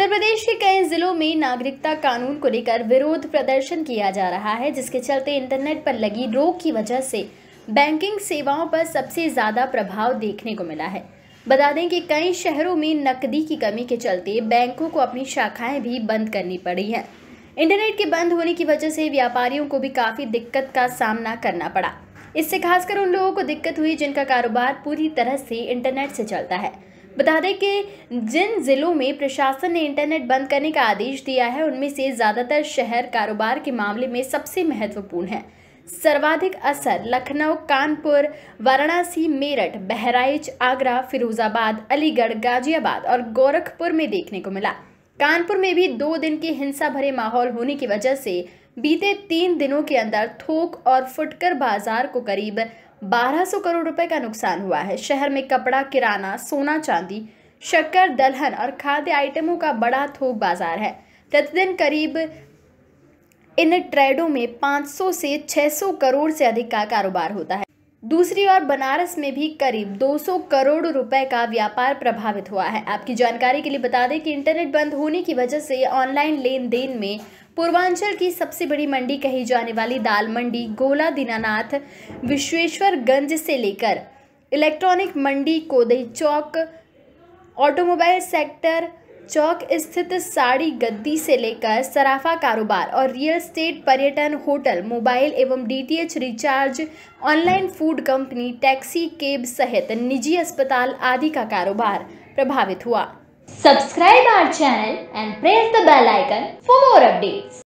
उत्तर प्रदेश के कई जिलों में नागरिकता कानून को लेकर विरोध प्रदर्शन किया जा रहा है जिसके चलते इंटरनेट पर लगी रोक की वजह से बैंकिंग सेवाओं पर सबसे ज़्यादा प्रभाव देखने को मिला है बता दें कि कई शहरों में नकदी की कमी के चलते बैंकों को अपनी शाखाएं भी बंद करनी पड़ी हैं इंटरनेट के बंद होने की वजह से व्यापारियों को भी काफ़ी दिक्कत का सामना करना पड़ा इससे खासकर उन लोगों को दिक्कत हुई जिनका कारोबार पूरी तरह से इंटरनेट से चलता है बता दें कि जिन ज़िलों में प्रशासन ने इंटरनेट बंद करने का आदेश दिया है उनमें से ज़्यादातर शहर कारोबार के मामले में सबसे महत्वपूर्ण है सर्वाधिक असर लखनऊ कानपुर वाराणसी मेरठ बहराइच आगरा फिरोजाबाद अलीगढ़ गाजियाबाद और गोरखपुर में देखने को मिला कानपुर में भी दो दिन के हिंसा भरे माहौल होने की वजह से बीते तीन दिनों के अंदर थोक और फुटकर बाजार को करीब 1200 करोड़ रुपए का नुकसान हुआ है शहर में कपड़ा किराना सोना चांदी शक्कर दलहन और खाद्य आइटमों का बड़ा थोक बाजार है प्रतिदिन करीब इन ट्रेडों में 500 से 600 करोड़ से अधिक का कारोबार होता है दूसरी ओर बनारस में भी करीब 200 करोड़ रुपए का व्यापार प्रभावित हुआ है आपकी जानकारी के लिए बता दें कि इंटरनेट बंद होने की वजह से ऑनलाइन लेन देन में पूर्वांचल की सबसे बड़ी मंडी कही जाने वाली दाल मंडी गोला दीनानाथ विश्वेश्वरगंज से लेकर इलेक्ट्रॉनिक मंडी कोदई चौक ऑटोमोबाइल सेक्टर चौक स्थित साड़ी गद्दी से लेकर सराफा कारोबार और रियल स्टेट पर्यटन होटल मोबाइल एवं DTH recharge online food company taxi cab सहित निजी अस्पताल आदि का कारोबार प्रभावित हुआ subscribe our channel and press the bell icon for more updates